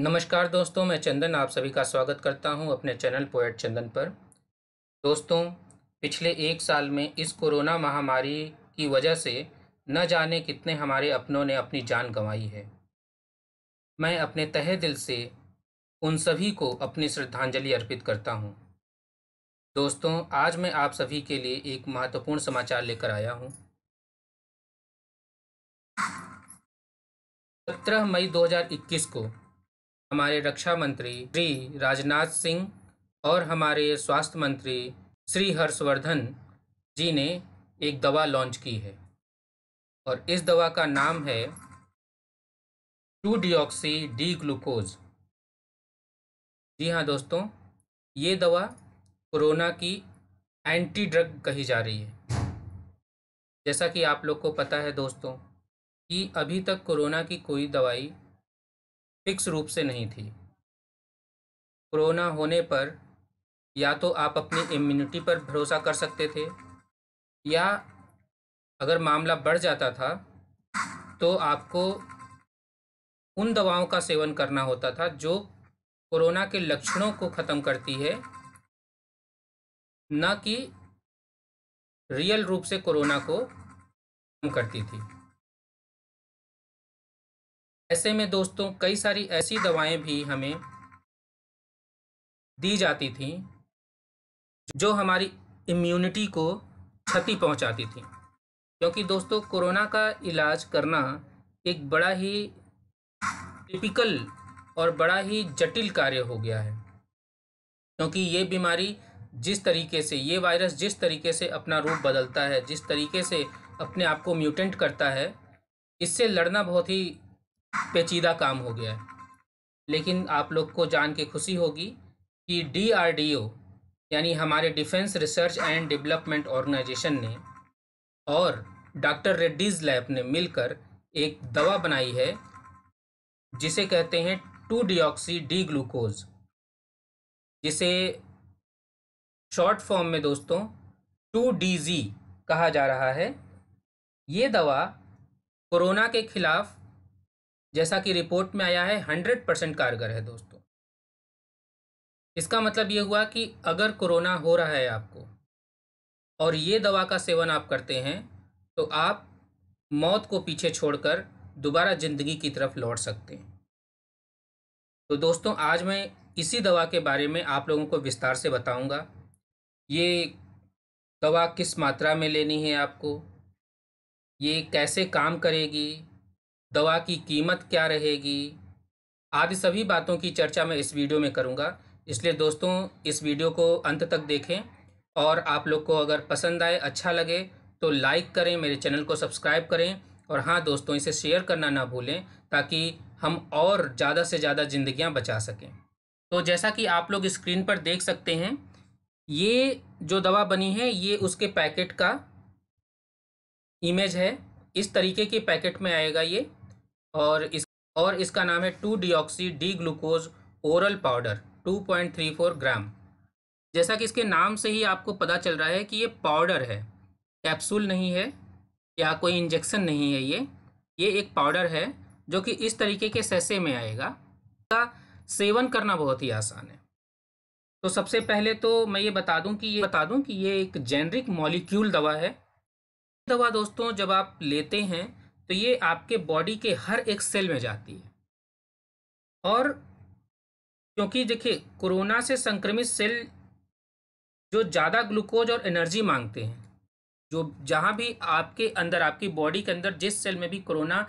नमस्कार दोस्तों मैं चंदन आप सभी का स्वागत करता हूं अपने चैनल पोएट चंदन पर दोस्तों पिछले एक साल में इस कोरोना महामारी की वजह से न जाने कितने हमारे अपनों ने अपनी जान गंवाई है मैं अपने तहे दिल से उन सभी को अपनी श्रद्धांजलि अर्पित करता हूं। दोस्तों आज मैं आप सभी के लिए एक महत्वपूर्ण समाचार लेकर आया हूँ सत्रह मई 2021 को हमारे रक्षा मंत्री श्री राजनाथ सिंह और हमारे स्वास्थ्य मंत्री श्री हर्षवर्धन जी ने एक दवा लॉन्च की है और इस दवा का नाम है टू डिऑक्सी डी ग्लूकोज जी हाँ दोस्तों ये दवा कोरोना की एंटी ड्रग कही जा रही है जैसा कि आप लोग को पता है दोस्तों कि अभी तक कोरोना की कोई दवाई फिक्स रूप से नहीं थी कोरोना होने पर या तो आप अपनी इम्यूनिटी पर भरोसा कर सकते थे या अगर मामला बढ़ जाता था तो आपको उन दवाओं का सेवन करना होता था जो कोरोना के लक्षणों को ख़त्म करती है न कि रियल रूप से कोरोना को कम करती थी ऐसे में दोस्तों कई सारी ऐसी दवाएं भी हमें दी जाती थी जो हमारी इम्यूनिटी को क्षति पहुंचाती थी क्योंकि दोस्तों कोरोना का इलाज करना एक बड़ा ही टिपिकल और बड़ा ही जटिल कार्य हो गया है क्योंकि ये बीमारी जिस तरीके से ये वायरस जिस तरीके से अपना रूप बदलता है जिस तरीके से अपने आप को म्यूटेंट करता है इससे लड़ना बहुत ही पेचीदा काम हो गया है लेकिन आप लोग को जान के खुशी होगी कि डीआरडीओ यानी हमारे defence research and development organisation ने और डॉक्टर रेड्डीज़ लैब ने मिलकर एक दवा बनाई है जिसे कहते हैं टू डिऑक्सी डी ग्लूकोज जिसे शॉर्ट फॉर्म में दोस्तों टू डी जी कहा जा रहा है ये दवा कोरोना के खिलाफ जैसा कि रिपोर्ट में आया है हंड्रेड परसेंट कारगर है दोस्तों इसका मतलब ये हुआ कि अगर कोरोना हो रहा है आपको और ये दवा का सेवन आप करते हैं तो आप मौत को पीछे छोड़कर दोबारा ज़िंदगी की तरफ लौट सकते हैं तो दोस्तों आज मैं इसी दवा के बारे में आप लोगों को विस्तार से बताऊंगा ये दवा किस मात्रा में लेनी है आपको ये कैसे काम करेगी दवा की कीमत क्या रहेगी आदि सभी बातों की चर्चा मैं इस वीडियो में करूँगा इसलिए दोस्तों इस वीडियो को अंत तक देखें और आप लोग को अगर पसंद आए अच्छा लगे तो लाइक करें मेरे चैनल को सब्सक्राइब करें और हाँ दोस्तों इसे शेयर करना ना भूलें ताकि हम और ज़्यादा से ज़्यादा जिंदगियां बचा सकें तो जैसा कि आप लोग स्क्रीन पर देख सकते हैं ये जो दवा बनी है ये उसके पैकेट का इमेज है इस तरीके के पैकेट में आएगा ये और इस और इसका नाम है two deoxy D glucose oral powder 2.34 gram जैसा कि इसके नाम से ही आपको पता चल रहा है कि ये पाउडर है कैप्सूल नहीं है या कोई इंजेक्शन नहीं है ये ये एक पाउडर है जो कि इस तरीके के सैसे में आएगा का सेवन करना बहुत ही आसान है तो सबसे पहले तो मैं ये बता दूं कि ये बता दूं कि ये एक जेनरिक मॉलिक्यूल दवा है दवा दोस्तों जब आप लेते हैं तो ये आपके बॉडी के हर एक सेल में जाती है और क्योंकि देखिए कोरोना से संक्रमित सेल जो ज़्यादा ग्लूकोज और एनर्जी मांगते हैं जो जहाँ भी आपके अंदर आपकी बॉडी के अंदर जिस सेल में भी कोरोना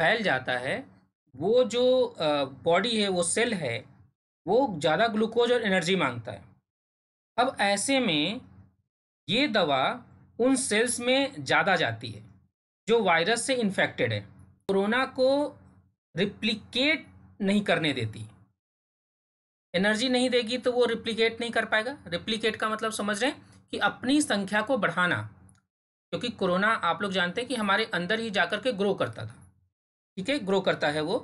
फैल जाता है वो जो बॉडी है वो सेल है वो ज़्यादा ग्लूकोज और एनर्जी मांगता है अब ऐसे में ये दवा उन सेल्स में ज़्यादा जाती है जो वायरस से इन्फेक्टेड है कोरोना को रिप्लिकेट नहीं करने देती एनर्जी नहीं देगी तो वो रिप्लिकेट नहीं कर पाएगा रिप्लिकेट का मतलब समझ रहे हैं कि अपनी संख्या को बढ़ाना क्योंकि कोरोना आप लोग जानते हैं कि हमारे अंदर ही जाकर के ग्रो करता था ठीक है ग्रो करता है वो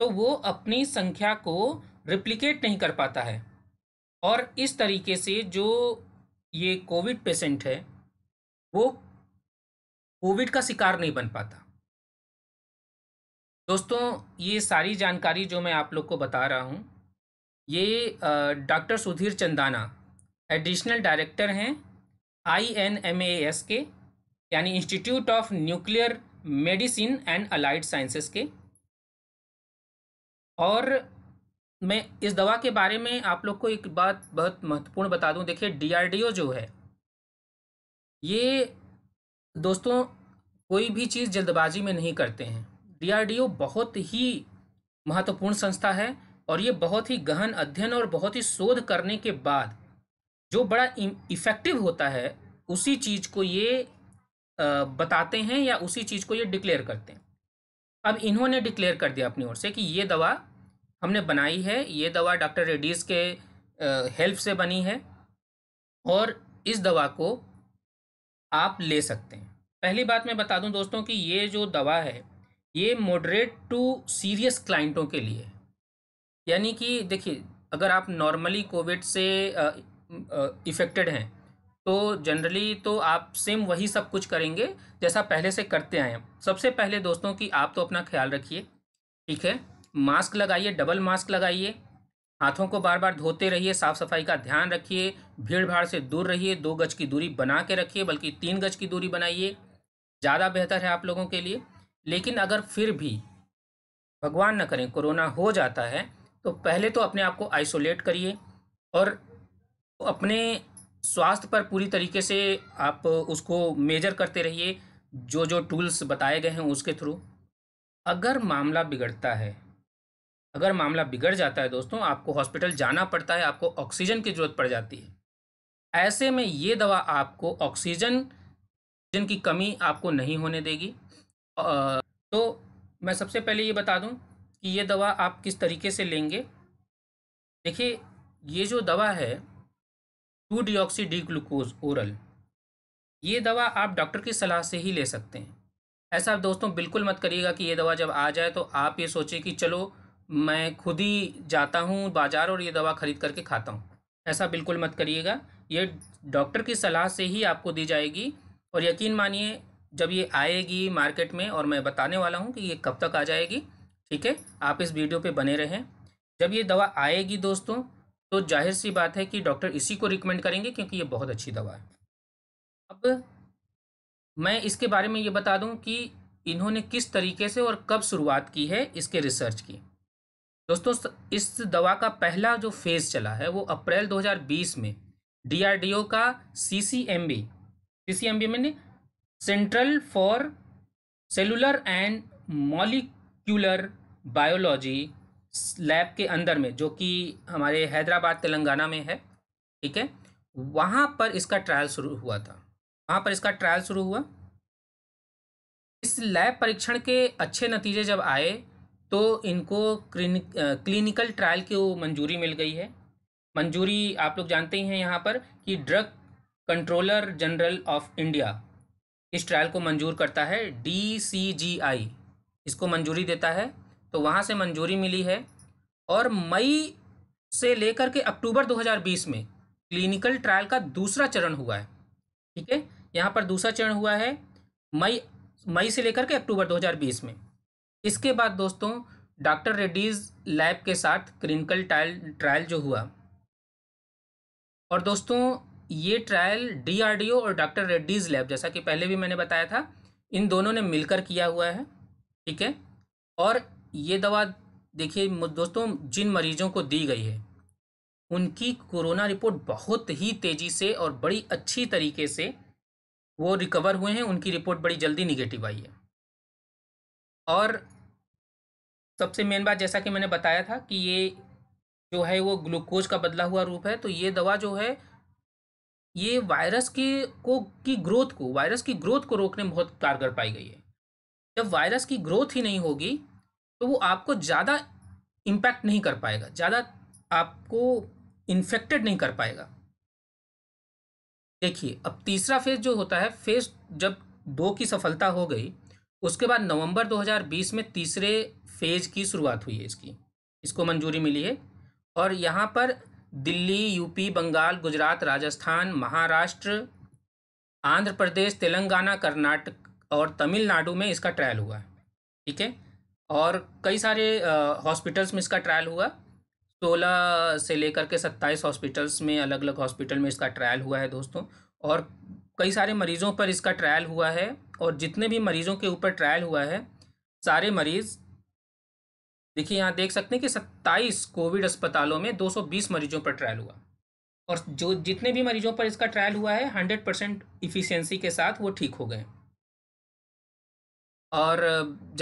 तो वो अपनी संख्या को रिप्लिकेट नहीं कर पाता है और इस तरीके से जो ये कोविड पेशेंट है वो कोविड का शिकार नहीं बन पाता दोस्तों ये सारी जानकारी जो मैं आप लोग को बता रहा हूँ ये doctor Sudhir Chandana additional director हैं I N M A S के यानी institute of nuclear medicine and allied sciences के और मैं इस दवा के बारे में आप लोग को एक बात बहुत महत्वपूर्ण बता दूं देखिए डीआरडीओ जो है ये दोस्तों कोई भी चीज़ जल्दबाजी में नहीं करते हैं डीआरडीओ बहुत ही महत्वपूर्ण संस्था है और ये बहुत ही गहन अध्ययन और बहुत ही शोध करने के बाद जो बड़ा इफ़ेक्टिव होता है उसी चीज़ को ये बताते हैं या उसी चीज़ को ये डिक्लेयर करते हैं अब इन्होंने डिक्लेयर कर दिया अपनी ओर से कि ये दवा हमने बनाई है ये दवा डॉक्टर रेड्डीज़ के हेल्प से बनी है और इस दवा को आप ले सकते हैं पहली बात मैं बता दूं दोस्तों कि ये जो दवा है ये मॉडरेट टू सीरियस क्लाइंटों के लिए यानी कि देखिए अगर आप नॉर्मली कोविड से इफ़ेक्टेड हैं तो जनरली तो आप सेम वही सब कुछ करेंगे जैसा पहले से करते आए हैं सबसे पहले दोस्तों कि आप तो अपना ख्याल रखिए ठीक है मास्क लगाइए डबल मास्क लगाइए हाथों को बार बार धोते रहिए साफ सफाई का ध्यान रखिए भीड़ भाड़ से दूर रहिए दो गज की दूरी बना के रखिए बल्कि तीन गज की दूरी बनाइए ज़्यादा बेहतर है आप लोगों के लिए लेकिन अगर फिर भी भगवान न करें कोरोना हो जाता है तो पहले तो अपने आप को आइसोलेट करिए और अपने स्वास्थ्य पर पूरी तरीके से आप उसको मेजर करते रहिए जो जो टूल्स बताए गए हैं उसके थ्रू अगर मामला बिगड़ता है अगर मामला बिगड़ जाता है दोस्तों आपको हॉस्पिटल जाना पड़ता है आपको ऑक्सीजन की ज़रूरत पड़ जाती है ऐसे में ये दवा आपको ऑक्सीजन ऑक्सीजन की कमी आपको नहीं होने देगी तो मैं सबसे पहले ये बता दूं कि ये दवा आप किस तरीके से लेंगे देखिए ये जो दवा है two D D glucose oral ये दवा आप डॉक्टर की सलाह से ही ले सकते हैं ऐसा दोस्तों बिल्कुल मत करिएगा कि ये दवा जब आ जाए तो आप ये सोचें कि चलो मैं खुद ही जाता हूँ बाज़ार और ये दवा ख़रीद करके खाता हूँ ऐसा बिल्कुल मत करिएगा ये डॉक्टर की सलाह से ही आपको दी जाएगी और यकीन मानिए जब ये आएगी मार्केट में और मैं बताने वाला हूँ कि ये कब तक आ जाएगी ठीक है आप इस वीडियो पे बने रहें जब ये दवा आएगी दोस्तों तो जाहिर सी बात है कि डॉक्टर इसी को रिकमेंड करेंगे क्योंकि ये बहुत अच्छी दवा है अब मैं इसके बारे में ये बता दूँ कि इन्होंने किस तरीके से और कब शुरुआत की है इसके रिसर्च की दोस्तों इस दवा का पहला जो फेज़ चला है वो अप्रैल 2020 में डीआरडीओ का C C M B C C M B मैंने central for cellular and molecular biology lab के अंदर में जो कि हमारे हैदराबाद तेलंगाना में है ठीक है वहाँ पर इसका ट्रायल शुरू हुआ था वहाँ पर इसका ट्रायल शुरू हुआ इस लैब परीक्षण के अच्छे नतीजे जब आए तो इनको क्लिनिक क्लिनिकल ट्रायल की मंजूरी मिल गई है मंजूरी आप लोग जानते ही हैं यहाँ पर कि drug controller general of India इस ट्रायल को मंजूर करता है डी सी जी आई इसको मंजूरी देता है तो वहाँ से मंजूरी मिली है और मई से लेकर के अक्टूबर 2020 में क्लिनिकल ट्रायल का दूसरा चरण हुआ है ठीक है यहाँ पर दूसरा चरण हुआ है मई मई से लेकर के अक्टूबर 2020 में इसके बाद दोस्तों डॉक्टर रेड्डीज लैब के साथ क्लिनिकल ट्रायल ट्रायल जो हुआ और दोस्तों ये ट्रायल डीआरडीओ और डॉक्टर रेड्डीज लैब जैसा कि पहले भी मैंने बताया था इन दोनों ने मिलकर किया हुआ है ठीक है और ये दवा देखिए दोस्तों जिन मरीजों को दी गई है उनकी कोरोना रिपोर्ट बहुत ही तेज़ी से और बड़ी अच्छी तरीके से वो रिकवर हुए हैं उनकी रिपोर्ट बड़ी जल्दी निगेटिव आई है और सबसे मेन बात जैसा कि मैंने बताया था कि ये जो है वो ग्लूकोज का बदला हुआ रूप है तो ये दवा जो है ये वायरस के को की ग्रोथ को वायरस की ग्रोथ को रोकने में बहुत कारगर पाई गई है जब वायरस की ग्रोथ ही नहीं होगी तो वो आपको ज़्यादा इम्पैक्ट नहीं कर पाएगा ज़्यादा आपको इन्फेक्टेड नहीं कर पाएगा देखिए अब तीसरा फेज जो होता है फेज जब दो की सफलता हो गई उसके बाद नवंबर 2020 में तीसरे फेज की शुरुआत हुई है इसकी इसको मंजूरी मिली है और यहाँ पर दिल्ली यूपी बंगाल गुजरात राजस्थान महाराष्ट्र आंध्र प्रदेश तेलंगाना कर्नाटक और तमिलनाडु में इसका ट्रायल हुआ ठीक है और कई सारे हॉस्पिटल्स में इसका ट्रायल हुआ सोलह से लेकर के सत्ताईस हॉस्पिटल्स में अलग अलग हॉस्पिटल में इसका ट्रायल हुआ है दोस्तों और कई सारे मरीज़ों पर इसका ट्रायल हुआ है और जितने भी मरीज़ों के ऊपर ट्रायल हुआ है सारे मरीज़ देखिए यहाँ देख सकते हैं कि सत्ताईस कोविड अस्पतालों में बीस मरीजों पर ट्रायल हुआ और जो जितने भी मरीजों पर इसका ट्रायल हुआ है हंड्रेड परसेंट इफिशेंसी के साथ वो ठीक हो गए और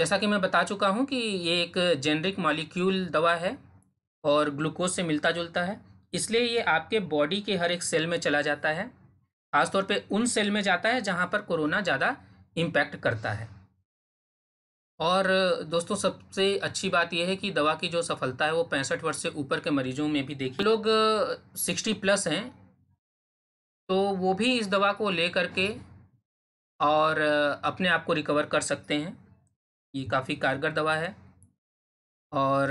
जैसा कि मैं बता चुका हूँ कि ये एक जेनरिक मॉलिक्यूल दवा है और ग्लूकोज से मिलता जुलता है इसलिए ये आपके बॉडी के हर एक सेल में चला जाता है खासतौर पे उन सेल में जाता है जहाँ पर कोरोना ज़्यादा इम्पैक्ट करता है और दोस्तों सबसे अच्छी बात यह है कि दवा की जो सफलता है वो पैंसठ वर्ष से ऊपर के मरीजों में भी देखी लोग सिक्सटी प्लस हैं तो वो भी इस दवा को ले करके और अपने आप को रिकवर कर सकते हैं ये काफ़ी कारगर दवा है और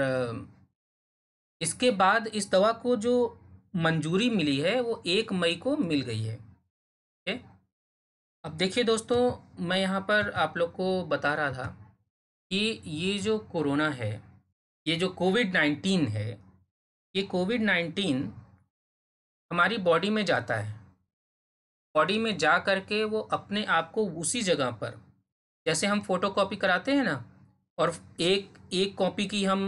इसके बाद इस दवा को जो मंजूरी मिली है वो एक मई को मिल गई है ओके अब देखिए दोस्तों मैं यहाँ पर आप लोग को बता रहा था कि ये जो कोरोना है ये जो कोविड नाइन्टीन है ये कोविड नाइन्टीन हमारी बॉडी में जाता है बॉडी में जा करके वो अपने आप को उसी जगह पर जैसे हम फ़ोटो कापी कराते हैं ना और एक एक कॉपी की हम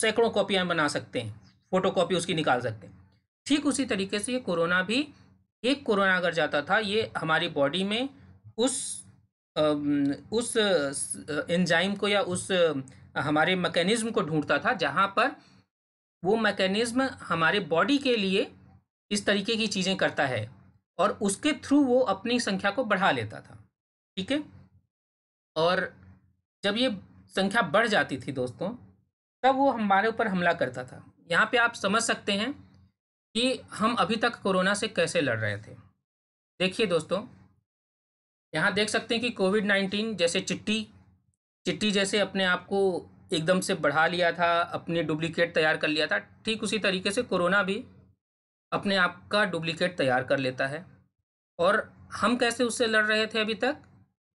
सैकड़ों कॉपियाँ बना सकते हैं फ़ोटो कापी उसकी निकाल सकते हैं ठीक उसी तरीके से ये कोरोना भी ये कोरोना अगर जाता था ये हमारी बॉडी में उस उस एंजाइम को या उस हमारे मैकेनिज्म को ढूंढता था जहाँ पर वो मैकेनिज्म हमारे बॉडी के लिए इस तरीके की चीज़ें करता है और उसके थ्रू वो अपनी संख्या को बढ़ा लेता था ठीक है और जब ये संख्या बढ़ जाती थी दोस्तों तब वो हमारे ऊपर हमला करता था यहाँ पे आप समझ सकते हैं कि हम अभी तक कोरोना से कैसे लड़ रहे थे देखिए दोस्तों यहाँ देख सकते हैं कि कोविड नाइन्टीन जैसे चिट्टी चिट्टी जैसे अपने आप को एकदम से बढ़ा लिया था अपने डुप्लीकेट तैयार कर लिया था ठीक उसी तरीके से कोरोना भी अपने आप का डुप्लीकेट तैयार कर लेता है और हम कैसे उससे लड़ रहे थे अभी तक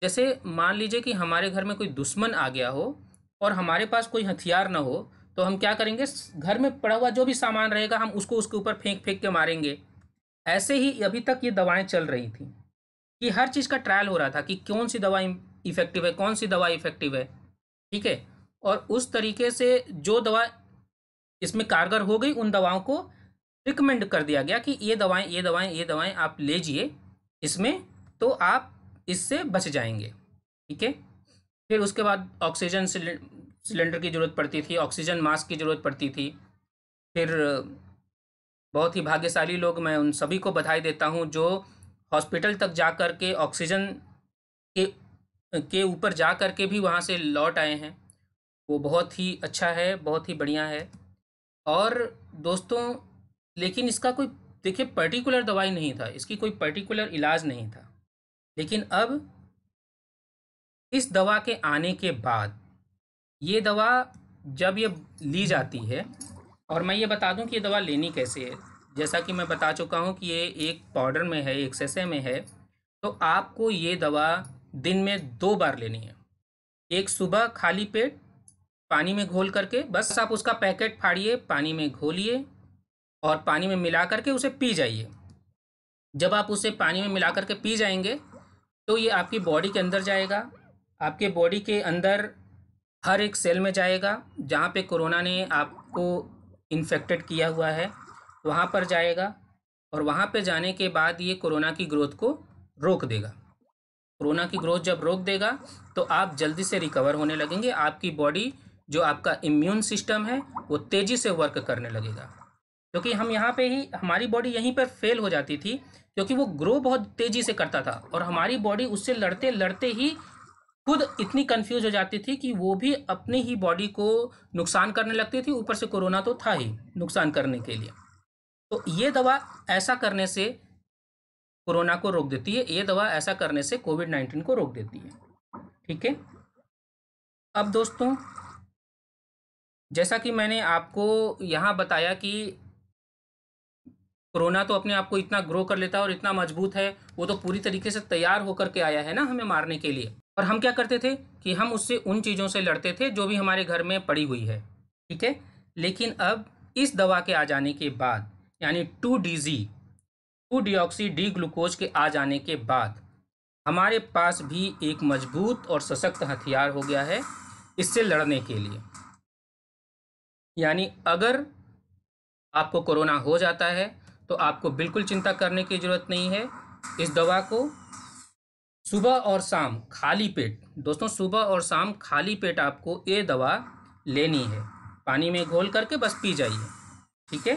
जैसे मान लीजिए कि हमारे घर में कोई दुश्मन आ गया हो और हमारे पास कोई हथियार ना हो तो हम क्या करेंगे घर में पड़ा हुआ जो भी सामान रहेगा हम उसको उसके ऊपर फेंक फेंक के मारेंगे ऐसे ही अभी तक ये दवाएं चल रही थी कि हर चीज़ का ट्रायल हो रहा था कि कौन सी दवाई इफ़ेक्टिव है कौन सी दवा इफ़ेक्टिव है ठीक है और उस तरीके से जो दवा इसमें कारगर हो गई उन दवाओं को रिकमेंड कर दिया गया कि ये दवाएं ये दवाएं ये दवाएं आप लेजिए इसमें तो आप इससे बच जाएंगे ठीक है फिर उसके बाद ऑक्सीजन सिलेंडर की ज़रूरत पड़ती थी ऑक्सीजन मास्क की ज़रूरत पड़ती थी फिर बहुत ही भाग्यशाली लोग मैं उन सभी को बधाई देता हूँ जो हॉस्पिटल तक जा कर के ऑक्सीजन के के ऊपर जा कर के भी वहाँ से लौट आए हैं वो बहुत ही अच्छा है बहुत ही बढ़िया है और दोस्तों लेकिन इसका कोई देखिए पर्टिकुलर दवाई नहीं था इसकी कोई पर्टिकुलर इलाज नहीं था लेकिन अब इस दवा के आने के बाद ये दवा जब ये ली जाती है और मैं ये बता दूं कि ये दवा लेनी कैसे है जैसा कि मैं बता चुका हूं कि ये एक पाउडर में है एक सेसे में है तो आपको ये दवा दिन में दो बार लेनी है एक सुबह खाली पेट पानी में घोल करके बस आप उसका पैकेट फाड़िए पानी में घोलिए और पानी में मिला करके उसे पी जाइए जब आप उसे पानी में मिला करके पी जाएंगे तो ये आपकी बॉडी के अंदर जाएगा आपके बॉडी के अंदर हर एक सेल में जाएगा जहाँ पे कोरोना ने आपको इन्फेक्टेड किया हुआ है वहाँ पर जाएगा और वहाँ पे जाने के बाद ये कोरोना की ग्रोथ को रोक देगा कोरोना की ग्रोथ जब रोक देगा तो आप जल्दी से रिकवर होने लगेंगे आपकी बॉडी जो आपका इम्यून सिस्टम है वो तेज़ी से वर्क करने लगेगा क्योंकि हम यहाँ पे ही हमारी बॉडी यहीं पर फेल हो जाती थी क्योंकि वो ग्रो बहुत तेज़ी से करता था और हमारी बॉडी उससे लड़ते लड़ते ही खुद इतनी कंफ्यूज हो जाती थी कि वो भी अपनी ही बॉडी को नुकसान करने लगती थी ऊपर से कोरोना तो था ही नुकसान करने के लिए तो ये दवा ऐसा करने से कोरोना को रोक देती है ये दवा ऐसा करने से कोविड नाइन्टीन को रोक देती है ठीक है अब दोस्तों जैसा कि मैंने आपको यहाँ बताया कि कोरोना तो अपने आप को इतना ग्रो कर लेता है और इतना मजबूत है वो तो पूरी तरीके से तैयार होकर के आया है ना हमें मारने के लिए और हम क्या करते थे कि हम उससे उन चीज़ों से लड़ते थे जो भी हमारे घर में पड़ी हुई है ठीक है लेकिन अब इस दवा के आ जाने के बाद यानी two D G two deoxy D glucose के आ जाने के बाद हमारे पास भी एक मजबूत और सशक्त हथियार हो गया है इससे लड़ने के लिए यानी अगर आपको कोरोना हो जाता है तो आपको बिल्कुल चिंता करने की ज़रूरत नहीं है इस दवा को सुबह और शाम खाली पेट दोस्तों सुबह और शाम खाली पेट आपको ये दवा लेनी है पानी में घोल करके बस पी जाइए ठीक है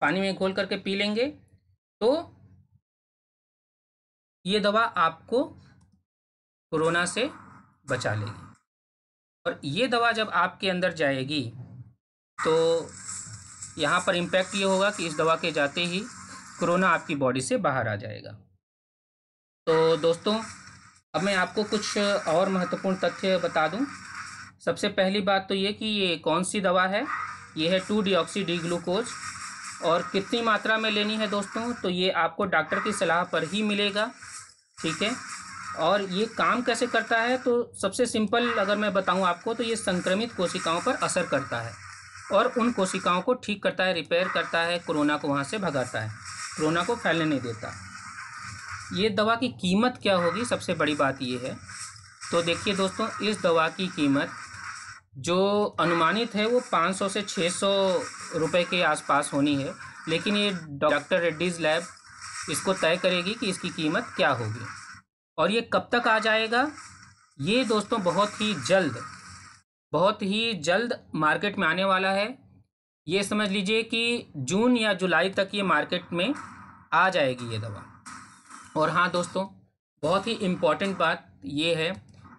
पानी में घोल करके पी लेंगे तो ये दवा आपको कोरोना से बचा लेगी और ये दवा जब आपके अंदर जाएगी तो यहाँ पर इम्पैक्ट ये होगा कि इस दवा के जाते ही कोरोना आपकी बॉडी से बाहर आ जाएगा तो दोस्तों अब मैं आपको कुछ और महत्वपूर्ण तथ्य बता दूं सबसे पहली बात तो ये कि ये कौन सी दवा है ये है टू डीऑक्सी डी ग्लूकोज और कितनी मात्रा में लेनी है दोस्तों तो ये आपको डॉक्टर की सलाह पर ही मिलेगा ठीक है और ये काम कैसे करता है तो सबसे सिंपल अगर मैं बताऊं आपको तो ये संक्रमित कोशिकाओं पर असर करता है और उन कोशिकाओं को ठीक करता है रिपेयर करता है कोरोना को वहाँ से भगाता है कोरोना को फैलने नहीं देता ये दवा की कीमत क्या होगी सबसे बड़ी बात ये है तो देखिए दोस्तों इस दवा की कीमत जो अनुमानित है वो 500 से 600 रुपए के आसपास होनी है लेकिन ये डॉक्टर रेड्डीज़ लैब इसको तय करेगी कि इसकी कीमत क्या होगी और ये कब तक आ जाएगा ये दोस्तों बहुत ही जल्द बहुत ही जल्द मार्केट में आने वाला है ये समझ लीजिए कि जून या जुलाई तक ये मार्केट में आ जाएगी ये दवा और हाँ दोस्तों बहुत ही इम्पॉर्टेंट बात ये है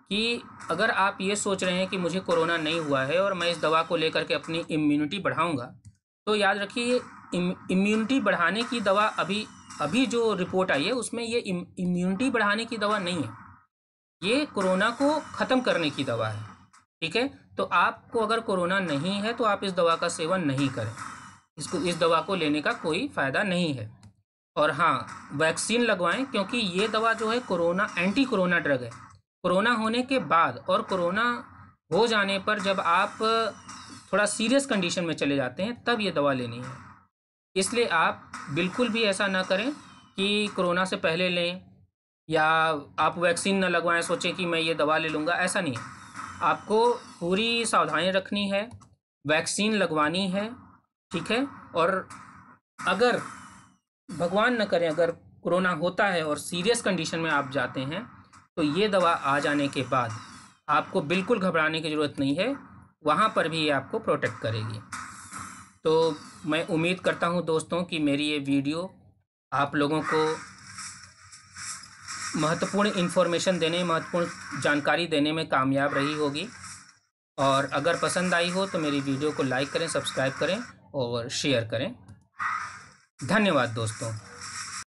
कि अगर आप ये सोच रहे हैं कि मुझे कोरोना नहीं हुआ है और मैं इस दवा को लेकर के अपनी इम्यूनिटी बढ़ाऊँगा तो याद रखिए इम्यूनिटी बढ़ाने की दवा अभी अभी जो रिपोर्ट आई है उसमें ये इम्यूनिटी बढ़ाने की दवा नहीं है ये कोरोना को ख़त्म करने की दवा है ठीक है तो आपको अगर कोरोना नहीं है तो आप इस दवा का सेवन नहीं करें इसको इस दवा को लेने का कोई फ़ायदा नहीं है और हाँ वैक्सीन लगवाएं क्योंकि ये दवा जो है कोरोना एंटी कोरोना ड्रग है कोरोना होने के बाद और कोरोना हो जाने पर जब आप थोड़ा सीरियस कंडीशन में चले जाते हैं तब ये दवा लेनी है इसलिए आप बिल्कुल भी ऐसा ना करें कि कोरोना से पहले लें या आप वैक्सीन ना लगवाएं सोचें कि मैं ये दवा ले लूँगा ऐसा नहीं आपको पूरी सावधानी रखनी है वैक्सीन लगवानी है ठीक है और अगर भगवान न करें अगर कोरोना होता है और सीरियस कंडीशन में आप जाते हैं तो ये दवा आ जाने के बाद आपको बिल्कुल घबराने की ज़रूरत नहीं है वहाँ पर भी ये आपको प्रोटेक्ट करेगी तो मैं उम्मीद करता हूँ दोस्तों कि मेरी ये वीडियो आप लोगों को महत्वपूर्ण इन्फॉर्मेशन देने महत्वपूर्ण जानकारी देने में कामयाब रही होगी और अगर पसंद आई हो तो मेरी वीडियो को लाइक करें सब्सक्राइब करें और शेयर करें धन्यवाद दोस्तों